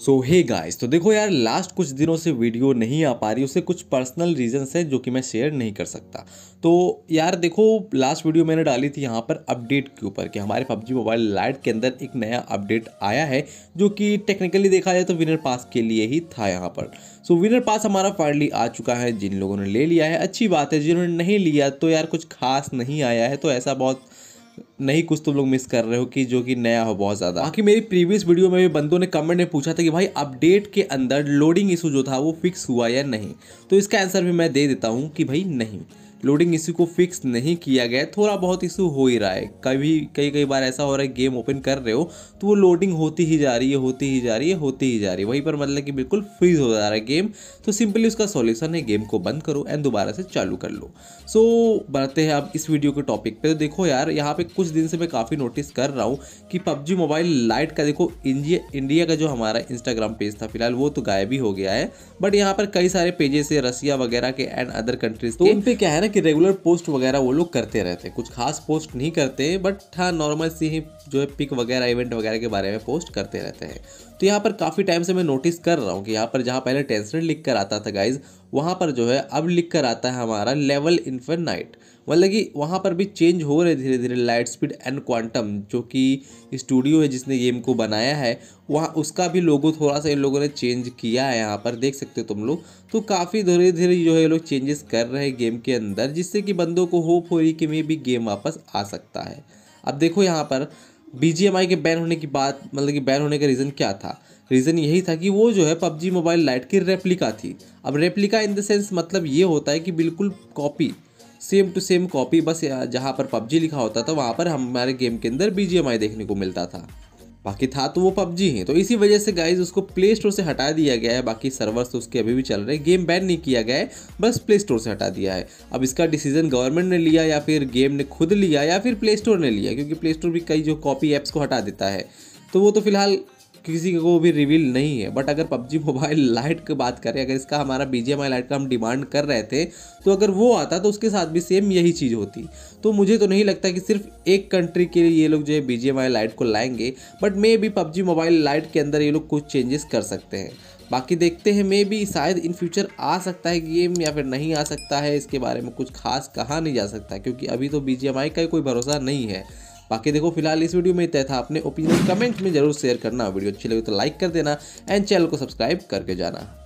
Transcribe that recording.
सो hey guys तो देखो यार लास्ट कुछ दिनों से वीडियो नहीं आ पा रही उसे कुछ पर्सनल रीजंस हैं जो कि मैं शेयर नहीं कर सकता तो यार देखो लास्ट वीडियो मैंने डाली थी यहाँ पर अपडेट के ऊपर कि हमारे पबजी मोबाइल लाइट के अंदर एक नया अपडेट आया है जो कि टेक्निकली देखा जाए तो विनर पास के लिए ही था यहाँ पर सो विनर पास हमारा फाइनली आ चुका है जिन लोगों ने ले लिया है अच्छी बात है जिन्होंने नहीं लिया तो यार कुछ खास नहीं आया है तो ऐसा बहुत नहीं कुछ तुम लोग मिस कर रहे हो कि जो कि नया हो बहुत ज़्यादा बाकी मेरी प्रीवियस वीडियो में भी बंदों ने कमेंट में पूछा था कि भाई अपडेट के अंदर लोडिंग इशू जो था वो फिक्स हुआ या नहीं तो इसका आंसर भी मैं दे देता हूँ कि भाई नहीं लोडिंग इश्यू को फिक्स नहीं किया गया थोड़ा बहुत इशू हो ही रहा है कभी कई कई बार ऐसा हो रहा है गेम ओपन कर रहे हो तो वो लोडिंग होती ही जा रही है होती ही जा रही है होती ही जा रही है वहीं पर मतलब कि बिल्कुल फ्रीज हो जा रहा है गेम तो सिंपली उसका सॉल्यूशन है गेम को बंद करो एंड दोबारा से चालू कर लो सो बढ़ते हैं अब इस वीडियो के टॉपिक पर तो देखो यार यहाँ पर कुछ दिन से मैं काफ़ी नोटिस कर रहा हूँ कि पबजी मोबाइल लाइट का देखो इंडिया का जो हमारा इंस्टाग्राम पेज था फिलहाल वो तो गायब ही हो गया है बट यहाँ पर कई सारे पेजेस है रसिया वगैरह के एंड अदर कंट्रीज तो उन पर क्या है ना कि रेगुलर पोस्ट वगैरह वो लोग करते रहते हैं कुछ खास पोस्ट नहीं करते बट हाँ नॉर्मल सी ही जो है पिक वगैरह इवेंट वगैरह के बारे में पोस्ट करते रहते हैं तो यहाँ पर काफ़ी टाइम से मैं नोटिस कर रहा हूँ कि यहाँ पर जहाँ पहले टेंसर लिख कर आता था गाइज वहाँ पर जो है अब लिख कर आता है हमारा लेवल इन्फेनाइट मतलब कि वहाँ पर भी चेंज हो रहे धीरे धीरे लाइट स्पीड एंड क्वांटम जो कि स्टूडियो है जिसने गेम को बनाया है वहाँ उसका भी लोगो थोड़ा सा इन लोगों ने चेंज किया है यहाँ पर देख सकते हो तुम लोग तो काफ़ी धीरे धीरे जो है लोग चेंजेस कर रहे हैं गेम के अंदर जिससे कि बंदों को होप हो रही कि मे भी गेम वापस आ सकता है अब देखो यहाँ पर बी के बैन होने की बात मतलब कि बैन होने का रीज़न क्या था रीज़न यही था कि वो जो है पबजी मोबाइल लाइट की रेप्लिका थी अब रेप्लिका इन द सेंस मतलब ये होता है कि बिल्कुल copy same to same copy बस जहाँ पर पबजी लिखा होता था वहाँ पर हमारे गेम के अंदर बी देखने को मिलता था बाकी था तो वो पबजी है तो इसी वजह से गाइज उसको प्ले स्टोर से हटा दिया गया है बाकी सर्वर्स तो उसके अभी भी चल रहे हैं गेम बैन नहीं किया गया है बस प्ले स्टोर से हटा दिया है अब इसका डिसीजन गवर्नमेंट ने लिया या फिर गेम ने खुद लिया या फिर प्ले स्टोर ने लिया क्योंकि प्ले स्टोर भी कई जो कॉपी ऐप्स को हटा देता है तो वो तो फिलहाल किसी को भी रिवील नहीं है बट अगर पबजी मोबाइल लाइट की बात करें अगर इसका हमारा बी जी लाइट का हम डिमांड कर रहे थे तो अगर वो आता तो उसके साथ भी सेम यही चीज़ होती तो मुझे तो नहीं लगता कि सिर्फ एक कंट्री के लिए ये लोग जो है बी जी लाइट को लाएंगे बट मे भी पबजी मोबाइल लाइट के अंदर ये लोग कुछ चेंजेस कर सकते हैं बाकी देखते हैं मे भी शायद इन फ्यूचर आ सकता है गेम या फिर नहीं आ सकता है इसके बारे में कुछ खास कहा नहीं जा सकता क्योंकि अभी तो बी का ही कोई भरोसा नहीं है बाकी देखो फिलहाल इस वीडियो में तय था अपने ओपिनियन कमेंट में जरूर शेयर करना वीडियो अच्छी लगे तो लाइक कर देना एंड चैनल को सब्सक्राइब करके जाना